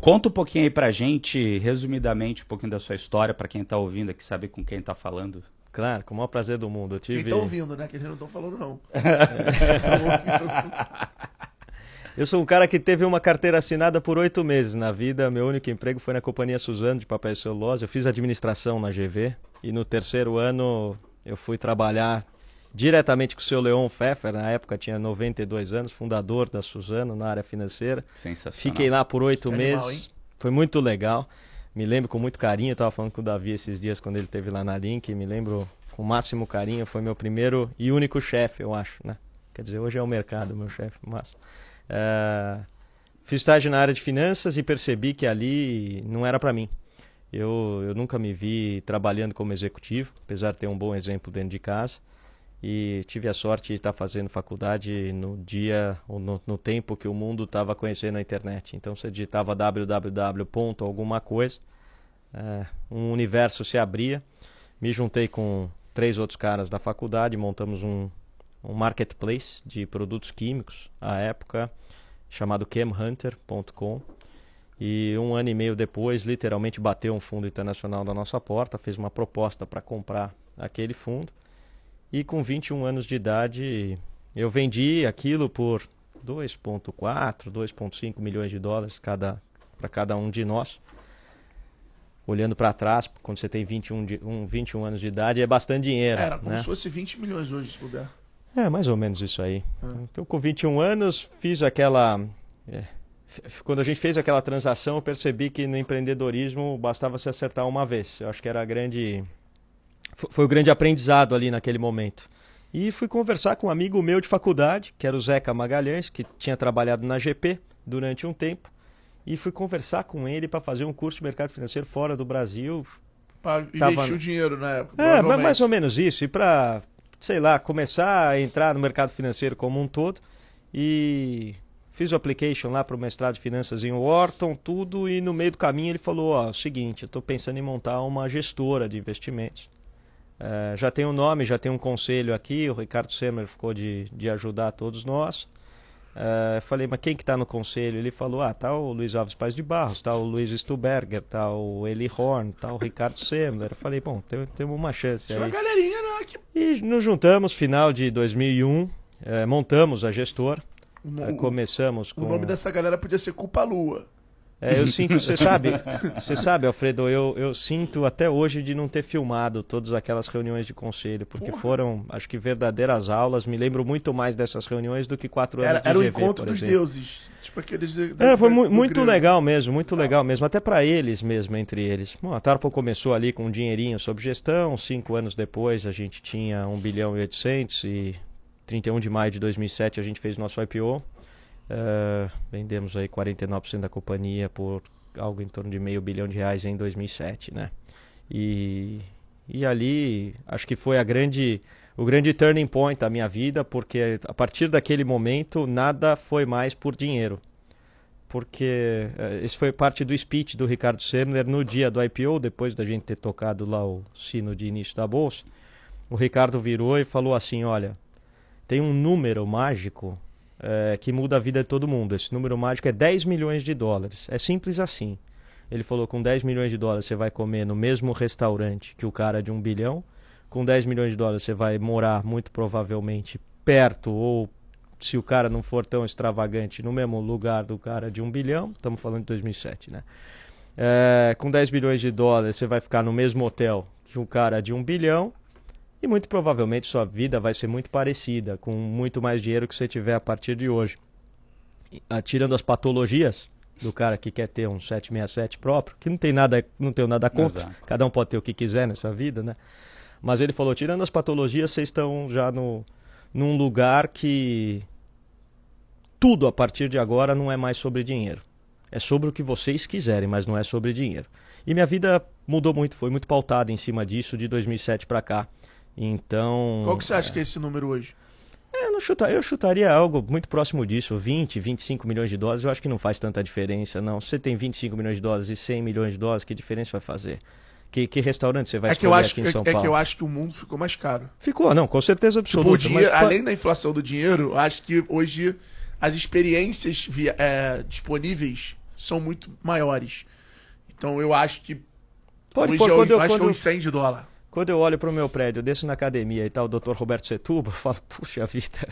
conta um pouquinho aí pra gente, resumidamente, um pouquinho da sua história, para quem tá ouvindo aqui, saber com quem tá falando. Claro, com o maior prazer do mundo. Eu tive... Quem tá ouvindo, né? Que eles não estão tá falando, não. Eu sou um cara que teve uma carteira assinada por oito meses na vida. Meu único emprego foi na Companhia Suzano de Papel e Celulose. Eu fiz administração na GV e no terceiro ano eu fui trabalhar diretamente com o seu Leon Pfeffer, na época tinha 92 anos, fundador da Suzano na área financeira. Sensacional. Fiquei lá por oito meses, animal, foi muito legal. Me lembro com muito carinho, estava falando com o Davi esses dias quando ele esteve lá na Link, me lembro com o máximo carinho, foi meu primeiro e único chefe, eu acho, né? Quer dizer, hoje é o mercado, meu chefe, mas... Uh, eh, fiz estágio na área de finanças e percebi que ali não era para mim. Eu, eu nunca me vi trabalhando como executivo, apesar de ter um bom exemplo dentro de casa e tive a sorte de estar fazendo faculdade no dia ou no, no tempo que o mundo estava conhecendo a internet. Então você digitava www. alguma coisa, é, um universo se abria. Me juntei com três outros caras da faculdade, montamos um, um marketplace de produtos químicos à época, chamado chemhunter.com. E um ano e meio depois, literalmente bateu um fundo internacional na nossa porta, fez uma proposta para comprar aquele fundo. E com 21 anos de idade, eu vendi aquilo por 2.4, 2.5 milhões de dólares cada para cada um de nós. Olhando para trás, quando você tem 21, de, um, 21 anos de idade, é bastante dinheiro. Era como né? se fosse 20 milhões hoje, se puder. É, mais ou menos isso aí. É. Então, com 21 anos, fiz aquela. É, quando a gente fez aquela transação, eu percebi que no empreendedorismo bastava se acertar uma vez. Eu acho que era a grande foi o grande aprendizado ali naquele momento. E fui conversar com um amigo meu de faculdade, que era o Zeca Magalhães, que tinha trabalhado na GP durante um tempo, e fui conversar com ele para fazer um curso de mercado financeiro fora do Brasil. para Tava... o dinheiro na época. É, mas mais ou menos isso. E para, sei lá, começar a entrar no mercado financeiro como um todo. E fiz o application lá para o mestrado de finanças em Wharton, tudo. E no meio do caminho ele falou: Ó, seguinte, eu estou pensando em montar uma gestora de investimentos. Uh, já tem um nome, já tem um conselho aqui. O Ricardo Semer ficou de, de ajudar todos nós. Uh, falei, mas quem que está no conselho? Ele falou, ah, tá o Luiz Alves Paes de Barros, tá o Luiz Stuberger, tá o Eli Horn, tá o Ricardo Semler. Falei, bom, temos tem uma chance aí. Uma galerinha, né? que... E nos juntamos, final de 2001, eh, montamos a gestor, começamos com... O nome dessa galera podia ser Culpa Lua. É, eu sinto, você sabe, você sabe, Alfredo, eu, eu sinto até hoje de não ter filmado todas aquelas reuniões de conselho, porque Porra. foram, acho que, verdadeiras aulas. Me lembro muito mais dessas reuniões do que quatro anos era, de Era o encontro dos exemplo. deuses. Tipo aqueles. De, de, é, foi mu muito legal mesmo, muito tá. legal mesmo. Até para eles mesmo, entre eles. Bom, a Tarpo começou ali com um dinheirinho sob gestão, cinco anos depois a gente tinha 1 bilhão e 800 e 31 de maio de 2007 a gente fez nosso IPO. Uh, vendemos aí 49% da companhia por algo em torno de meio bilhão de reais em 2007, né? E, e ali acho que foi a grande, o grande turning point da minha vida, porque a partir daquele momento nada foi mais por dinheiro. Porque uh, esse foi parte do speech do Ricardo Serner no dia do IPO, depois da gente ter tocado lá o sino de início da bolsa. O Ricardo virou e falou assim: Olha, tem um número mágico é, que muda a vida de todo mundo. Esse número mágico é 10 milhões de dólares. É simples assim. Ele falou: com 10 milhões de dólares você vai comer no mesmo restaurante que o cara de um bilhão. Com 10 milhões de dólares você vai morar muito provavelmente perto ou se o cara não for tão extravagante no mesmo lugar do cara de um bilhão. Estamos falando de 2007, né? É, com 10 bilhões de dólares você vai ficar no mesmo hotel que o cara de um bilhão e muito provavelmente sua vida vai ser muito parecida, com muito mais dinheiro que você tiver a partir de hoje. Ah, tirando as patologias do cara que quer ter um 767 próprio, que não tem nada, não tem nada contra, Exato. cada um pode ter o que quiser nessa vida, né? Mas ele falou, tirando as patologias, vocês estão já no, num lugar que tudo a partir de agora não é mais sobre dinheiro. É sobre o que vocês quiserem, mas não é sobre dinheiro. E minha vida mudou muito, foi muito pautada em cima disso de 2007 para cá. Então. Qual que você acha é. que é esse número hoje? É, eu, não chuta, eu chutaria algo muito próximo disso, 20, 25 milhões de doses. Eu acho que não faz tanta diferença, não. Se você tem 25 milhões de doses e 100 milhões de doses, que diferença vai fazer? Que, que restaurante você vai é escolher acho, aqui em São é, Paulo? É que eu acho que o mundo ficou mais caro. Ficou, não, com certeza tipo, absoluta. Tipo, dia, mas... Além da inflação do dinheiro, acho que hoje as experiências via, é, disponíveis são muito maiores. Então eu acho que. Pode, hoje eu, é quando eu, acho quando... que é uns 100 de dólar. Quando eu olho para o meu prédio, desço na academia e tal, tá o Dr. Roberto Setuba, eu falo, puxa vida,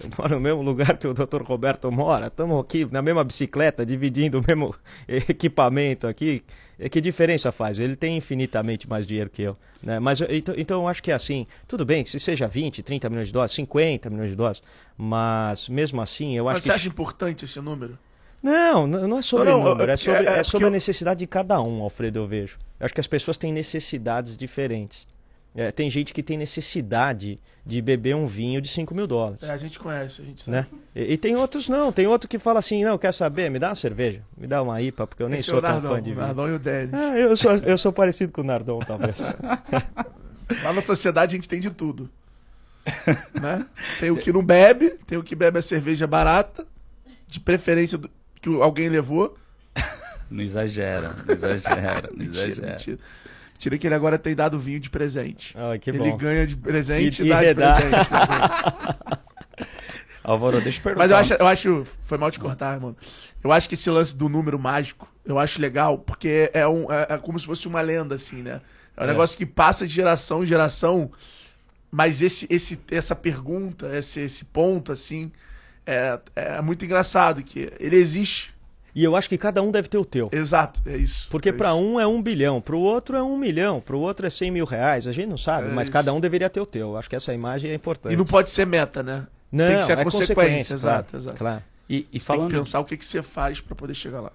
eu moro no mesmo lugar que o Dr. Roberto mora, estamos aqui na mesma bicicleta, dividindo o mesmo equipamento aqui. É que diferença faz? Ele tem infinitamente mais dinheiro que eu. Né? Mas então, então eu acho que é assim, tudo bem, se seja 20, 30 milhões de dólares, 50 milhões de dólares, mas mesmo assim eu acho mas que. Você acha importante esse número? Não, não é sobre não, não, número, é, é sobre, é, é, é sobre a necessidade de cada um, Alfredo, eu vejo. Eu acho que as pessoas têm necessidades diferentes. É, tem gente que tem necessidade de beber um vinho de 5 mil dólares. É, a gente conhece, a gente né? sabe. Né? E, e, tem outros não, tem outro que fala assim, não, quer saber, me dá uma cerveja, me dá uma IPA, porque eu nem Esse é sou é tão Nardon, fã de vinho. O Nardon e o Dennis. Ah, eu, sou, eu sou parecido com o Nardon, talvez. Lá na sociedade a gente tem de tudo. né? Tem o que não bebe, tem o que bebe a cerveja barata, de preferência do que alguém levou. não exagera, não exagera, não mentira, exagera. Mentira. Tira que ele agora tem dado vinho de presente. Ah, que bom. Ele ganha de presente e, e dá de presente. Né, Álvaro, deixa eu perguntar. Mas eu acho, eu acho. Foi mal te ah. cortar, mano. Eu acho que esse lance do número mágico, eu acho legal, porque é, é, um, é, é como se fosse uma lenda, assim, né? É um é. negócio que passa de geração em geração, mas esse, esse, essa pergunta, esse, esse ponto, assim, é, é muito engraçado que ele existe. E eu acho que cada um deve ter o teu. Exato, é isso. Porque é para um é um bilhão, para o outro é um milhão, para o outro é cem mil reais. A gente não sabe, é mas isso. cada um deveria ter o teu. acho que essa imagem é importante. E não pode ser meta, né? Não, Tem que ser é consequência. consequência exato, claro, exato. Claro. E, e falando... Tem que pensar o que, que você faz para poder chegar lá.